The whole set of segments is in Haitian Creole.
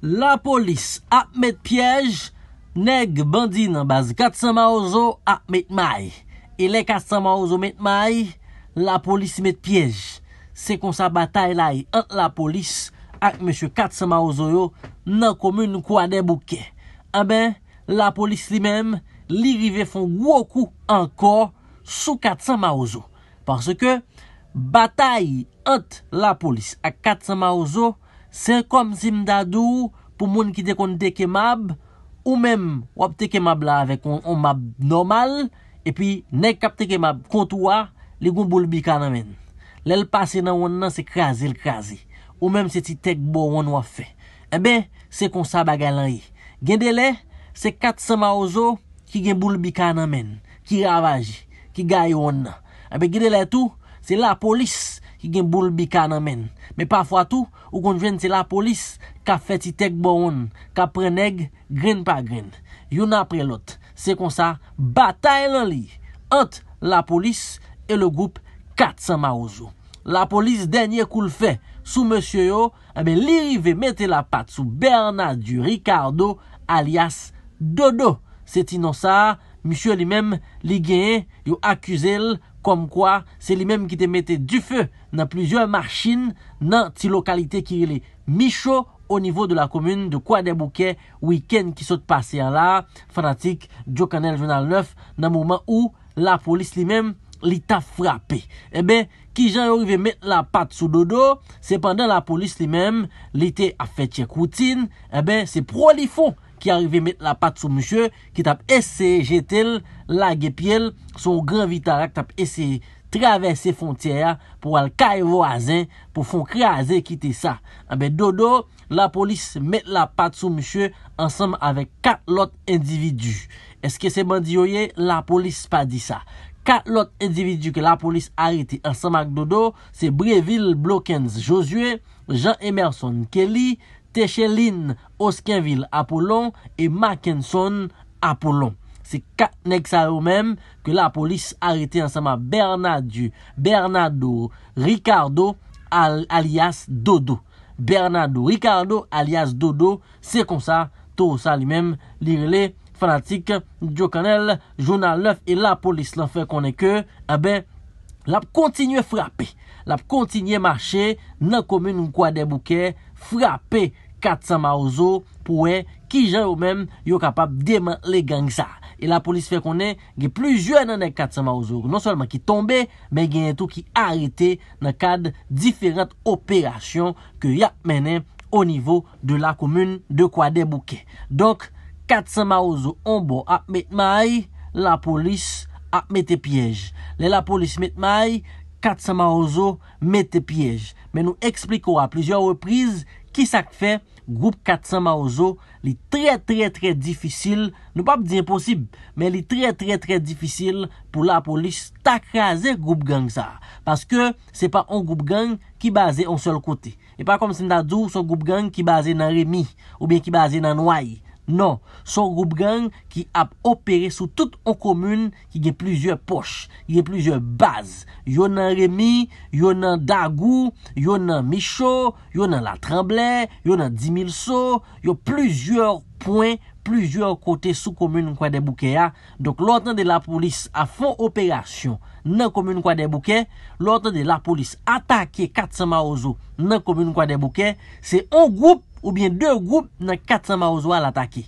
la polis ap met pyej, neg bandi nan baz 400 maouzo ap met may. E le 400 maouzo met may, la polis met pyej. Se kon sa batay la yi ant la polis, ak mèche 400 maouzo yo, nan komè nou kwa de bouke. A ben, la polis li mem, li rive fon gwoku ankor sou 400 maouzo. Parce ke, batay ant la polis ak 400 maouzo yo, Se kom si mdadou pou moun ki de kon te kemab, ou men wap te kemab la avek on map normal, epi nek ap te kemab kontwa, li goun boulbika nan men. Lèl pase nan wè nan se krasi l krasi, ou men se ti tek bo wè nan wap fe. Ebe, se kon sa bagalri. Gende le, se kat se ma ouzo ki gen boulbika nan men, ki ravaji, ki gay wè nan. Ebe, gende le tou, se la polis. Ki gen boule bikana men. Me pa fwa tou, ou kon jwen te la polis, ka feti tek bo yon, ka preneg, grin pa grin. Yon apre lot, se kon sa batay lan li, ant la polis, e le goup kat sa ma ouzo. La polis denye kou l fe, sou monsye yo, eh li rive mette la pat sou Bernard du Ricardo, alias Dodo. Se ti non sa a Mishyo li mem li genye yo akuse l kom kwa se li mem ki te mette du fe nan plizyon marchin nan ti lokalite ki li li micho o nivou de la komun de kwa de bouke wiken ki sot pase a la. Fanatik, Djo kanel jenal 9 nan mouman ou la polis li mem li ta frape. E eh ben ki jan yo ri ve mette la pat sou dodo, se pandan la polis li mem li te a fetye koutin, e eh ben se prolifon. ki arive met la pat sou msye, ki tap ese jetel la gepiel, son gran vitara, ki tap ese travese fontyera, pou al ka evo azen, pou fon kre azen kite sa. Abe ah dodo, la polis met la pat sou msye, ansanm avek kat lot individu. Eske se bandi yoye, la polis pa di sa. Kat lot individu ke la polis arete ansanm ak dodo, se Breville Blokens Josue, Jean Emerson Kelly, Teche Lin, Oskinville, Apollon, E Mackinson, Apollon. Se kat nek sa ou men, Ke la polis arete ansama Bernadu, Bernadou, Ricardo, Alias Dodo. Bernadou, Ricardo, alias Dodo, Se kon sa, to sa li men, Lirele, fanatik, Djo kanel, jounal nef, E la polis eh lan fe konen ke, A be, lap kontinye frape, Lap kontinye mache, Nan komen nou kwa debouke, frapè katsan maouzo pouè ki jan ou men yo kapap deman le geng sa. E la polis fè konè, ge plujouè nan ek katsan maouzo. Non solman ki tombe, men gen etou ki arete nan kad diferat operasyon ke yap menè o nivou de la komün de kwa debouke. Donk, katsan maouzo onbo ap met may, la polis ap mette pyej. Le la polis met may... Katsama Ozo, mette piyej. Men nou ekspliko a plizye repriz, ki sak fe, Goup Katsama Ozo, li tre tre tre difisil, nou pa mdi imposib, men li tre tre tre difisil pou la polis takraze Goup Gang sa. Paske, se pa an Goup Gang ki baze an sol kote. E pa kom Senadou, son Goup Gang ki baze nan Remi, ou bien ki baze nan Wai. Non, son goup gang ki ap opere sou tout an komun ki gen plizye poch, gen plizye baz. Yo nan Remy, yo nan Dagou, yo nan Michaud, yo nan La Tremblay, yo nan Dimilso, yo plizye pouen. Plüzyor kote sou komyoun kwa debouke ya Dok lotan de la polis a fon operasyon nan komyoun kwa debouke Lotan de la polis atake katsama ozo nan komyoun kwa debouke Se on goup ou bien de goup nan katsama ozo al atake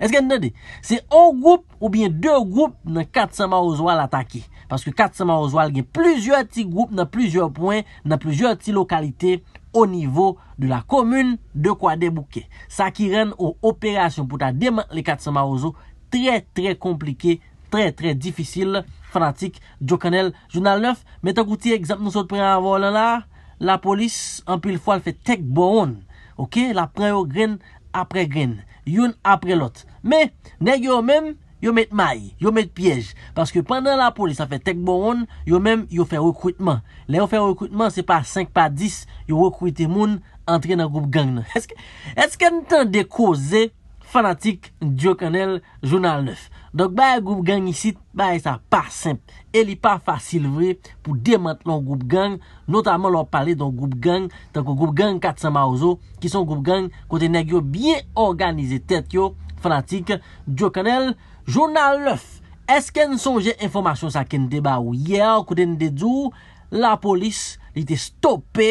Eske nan de? Se on goup ou bien de goup nan katsama ozo al atake Paske katsama ozo al gen plüzyor ti goup nan plüzyor pwen Nan plüzyor ti lokalite O nivou de la komoun de kwa debouke. Sa ki ren ou operasyon pou ta deman le katsama ouzo. Tre tre komplike. Tre tre difisil. Fanatik. Jokanel. Jounal 9. Metan kouti ekzamp nou sot pre avol la la. La polis anpil fwa l fe tek bo on. Ok. La pre o gren apre gren. Youn apre lot. Me. Negyo men. yo met may, yo met pyej. Paske pandan la polis a fe tek boron, yo men yo fe rekwitman. Le yo fe rekwitman, se pa 5 pa 10, yo rekwite moun entri nan goup gang nan. Eske n tan dekoze fanatik diokanel jounal 9? Dok baye goup gang isi, baye sa pa simp. Eli pa fasil vre pou demant lon goup gang, notaman lor pale don goup gang, tanko goup gang 400 maouzo, ki son goup gang kote neg yo byen organize tet yo, fanatik diokanel 9. Jou nan lef, eske n sonje informasyon sa ken deba ou ye ou kou den de djou, la polis li te stoppe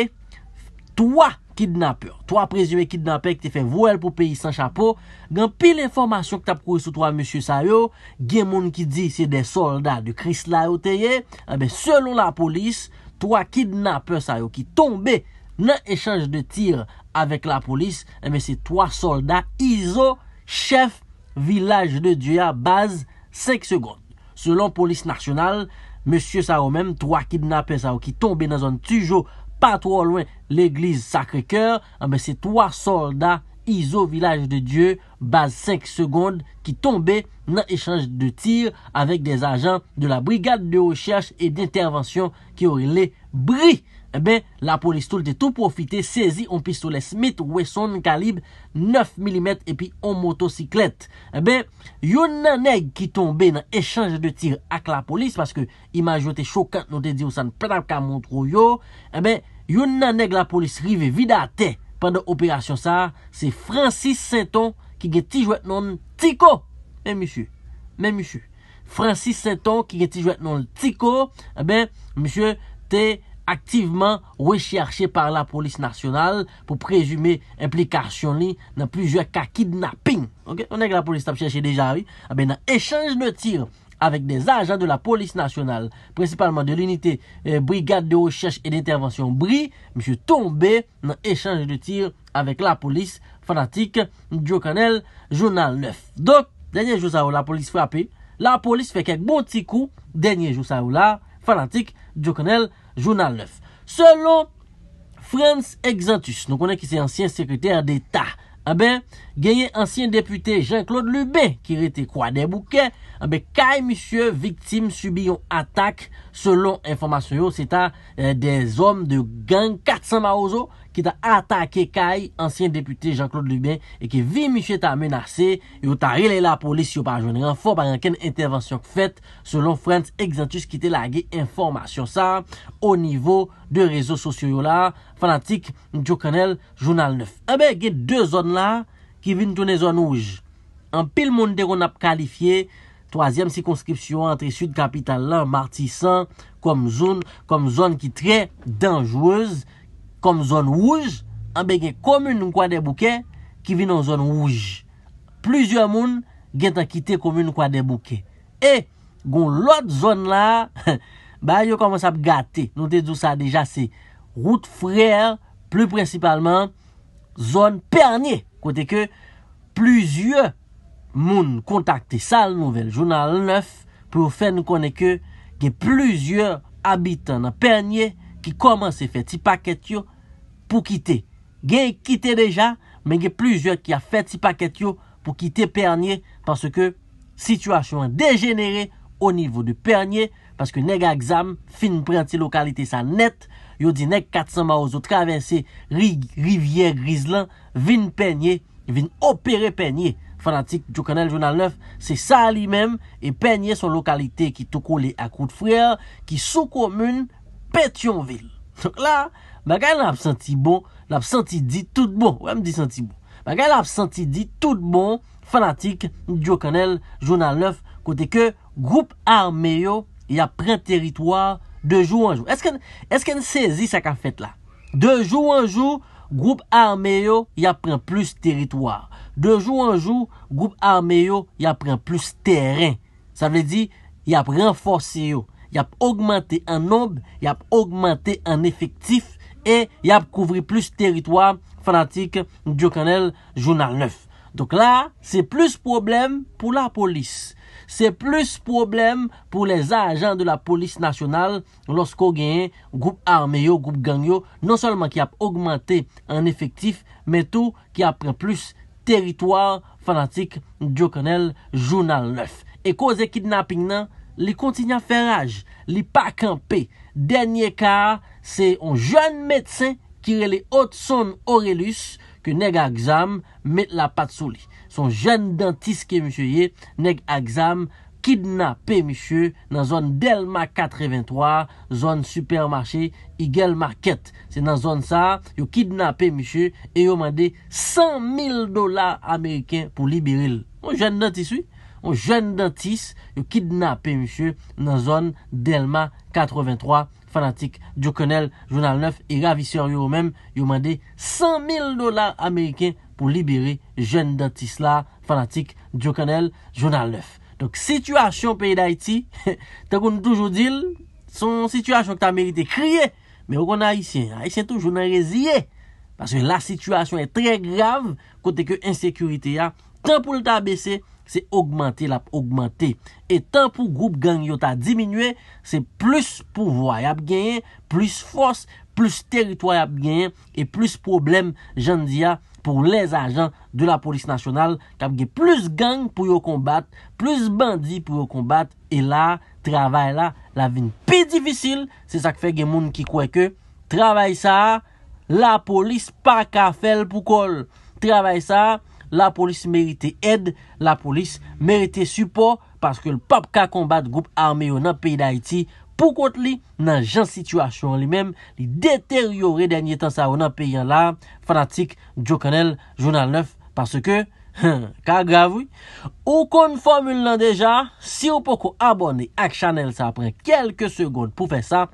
3 kidnapeur. 3 prezime kidnapeur ki te fe vwel pou peyi san chapo. Gan pil informasyon ki tap kouye sou 3 monsye sa yo, gen moun ki di se de soldat du kris la yo te ye, an eh be selon la polis, 3 kidnapeur sa yo ki tombe nan echange de tir avek la polis, an eh be se 3 soldat izo chef polis. village de à base 5 secondes. Selon police nationale, monsieur Sao même, trois kidnappés qui tombé dans un Tujo, pas trop loin l'église Sacré-Cœur, mais ah ben, c'est trois soldats ISO Village de Dieu, base 5 secondes, qui tombaient dans échange de tirs avec des agents de la brigade de recherche et d'intervention qui auraient les bris. Ebe, eh la polis tout te tout profite, sezi on pistole Smith Wesson kalib 9mm epi on motosiklet. Ebe, eh yon nanèk ki tombe nan echange de tir ak la polis, paske imaj wè te chokant nou te di ou san plakamontrou yo, ebe, eh yon nanèk la polis rive vida te pandan operasyon sa, se Francis Sainton ki ge ti jwèt nan tiko. Ebe, mishu, mishu, Francis Sainton ki ge ti jwèt nan tiko, ebe, mishu, te... aktiveman recherche par la polis nasyonal pou prezume implikasyon li nan plusieurs kakidnaping. Onèk la polis tap chèche deja, oui. A ah ben nan échange de tir avèk des ajans de la polis nasyonal, presipalman de l'unité euh, Brigade de Recherche et d'Intervention Brie, M. Tombé nan échange de tir avèk la polis fanatik Djo Kanel, Jounal 9. Dok, denye jou sa ou la polis frape, la polis fè kèk bon ti kou, denye jou sa ou la fanatik Djo Kanel, Jounal 9. Jounal 9 Selon Frantz Exantus Nou konen ki se ansyen sekretèr d'Etat A ah ben genye ansyen deputè Jean-Claude Lubé Ki rete kwa den bouken A ah ben kaj misye victime subi yon atak Selon informasyon yo Se eh, ta des om de gang 400 maouzo ki ta atake Kay, ansyen depute Jean-Claude Lubin, e ki vi misye ta menase, yo ta rile la polis yo pa jounren, fò par yon ken intervensyon k fèt, selon Frentz Exantus ki te lage informasyon sa, o nivou de rezo sosyo yo la, fanatik, njou kanel, jounal 9. Ebe, eh gey de zon la, ki vin toune zon ouj, an pil moun de roun ap kalifiye, toazyem sikonskripsyon, antre sud kapital lan, martisan, kom zon ki tre denjouez, kom zon wouj, anbe gen komoun nou kwa debouke, ki vi nan zon wouj. Plouzyon moun gen tan kite komoun nou kwa debouke. E, gon lot zon la, ba yo koman sa ap gate. Nou te dousa deja se, route frè, plou principalman, zon pernye, kote ke plouzyon moun kontakte sal nouvel. Jounal 9, pou fè nou konen ke, gen plouzyon abitan nan pernye, ki koman se fè ti paket yo, pou kite, gen kite deja men gen plusieurs ki a feti paket yo pou kite Pernier parce ke situasyon degenere au nivou de Pernier parce ke neg a exam, fin prenti lokalite sa net, yo di neg 400 maoz yo travese rivier grizlan, vin Pernier vin opere Pernier fanatik Joukannel Jounal 9, se sa li mem e Pernier son lokalite ki touko le akout frer ki soukou moun Pétionville donc la Magal la ap santi bon, la ap santi di tout bon. Ouèm di santi bon. Magal la ap santi di tout bon, fanatik, diokanel, jounal 9, kote ke, group arme yo, ya pren teritoir, de jou an jou. Eske en sezi sa ka fet la? De jou an jou, group arme yo, ya pren plus teritoir. De jou an jou, group arme yo, ya pren plus terren. Sa vle di, ya pren forse yo. Ya pou augmente an ond, ya pou augmente an efektif terren. E yap kouvri plus teritwa fanatik diokanel jounal 9. Donk la, se plus problem pou la polis. Se plus problem pou les ajan de la polis nasyonal. Lorskou genye, goup arme yo, goup gang yo. Non solman ki yap augmente en efektif. Metou ki ap pren plus teritwa fanatik diokanel jounal 9. E kouze kidnapping nan, li kontinyan fe raj. Li pa kampe, denye ka... Se yon joun medsen kire li ot son orelus ke neg a gzam met la pat sou li. Son joun dentiste ke mishye ye, neg a gzam kidnapé mishye nan zon Delma 83, zon supermarche Eagle Market. Se nan zon sa, yo kidnapé mishye, e yo mande 100 000 dolar Ameriken pou libiril. O joun dentiste, yo kidnapé mishye nan zon Delma 83, Delma. fanatik Diokonel Jounal 9 e ravisyon yo mèm yo mande 100 000 dolar Ameriken pou libere jen datis la fanatik Diokonel Jounal 9 Donk, situasyon peyi Daiti te kon toujou dil son situasyon ki ta merite kriye me wè kon Aisyen, Aisyen tou jounal rezye, paswen la situasyon e tre grave kote ke insekurite ya, tan pou lta abese Se augmente la pou augmente. Etan pou group gang yot a diminue. Se plus pouvoy ap genye. Plus fos. Plus teritoy ap genye. Et plus problem jan diya. Pour les agent de la polis nasyonal. Kap gen plus gang pou yo kombate. Plus bandi pou yo kombate. Et la, travay la. La vin pi difisil. Se sak fe gen moun ki kwe ke. Travay sa. La polis pa ka fel pou kol. Travay sa. la polis merite ed, la polis merite support, paske l pap ka kombat goup arme yo nan peyi da iti, pou kont li nan jan situasyon li mem, li deteriore denye tan sa yo nan peyi an la, fanatik Joe Kanel, Jounal 9, paske, kagavou, ou kon formule lan deja, si ou poko abone ak chanel sa apren kelke segonde pou fe sa,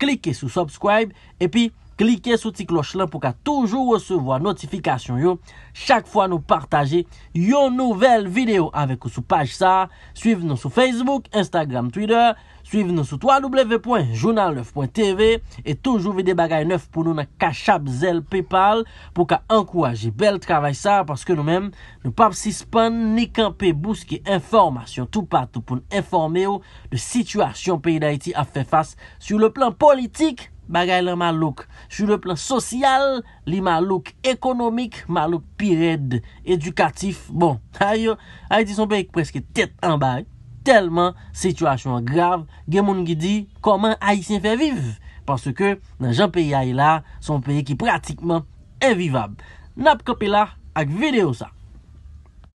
klike sou subscribe, epi, klike sou ti kloch lan pou ka toujou resevo a notifikasyon yo, chak fwa nou partaje yon nouvel video avek ou sou paj sa, suiv nou sou Facebook, Instagram, Twitter, suiv nou sou www.journalove.tv, e toujou vide bagay neuf pou nou nan kachap zel PayPal pou ka ankouaje bel travay sa, paske nou men, nou pap sispan ni kanpe bouske informasyon tou patou pou nou informe yo de sitwasyon peyi da iti a fe fas sou le plan politik, Bagay la malouk, chou le plan sosyal, li malouk ekonomik, malouk pired, edukatif. Bon, a yo, ay di son pe ek preske tet ambay, telman situasyon grav, gen moun gi di, koman ay sin fe viv? Pase ke, nan jan pe ya ila, son pe ek e pratikman evivab. Nap kopi la ak video sa.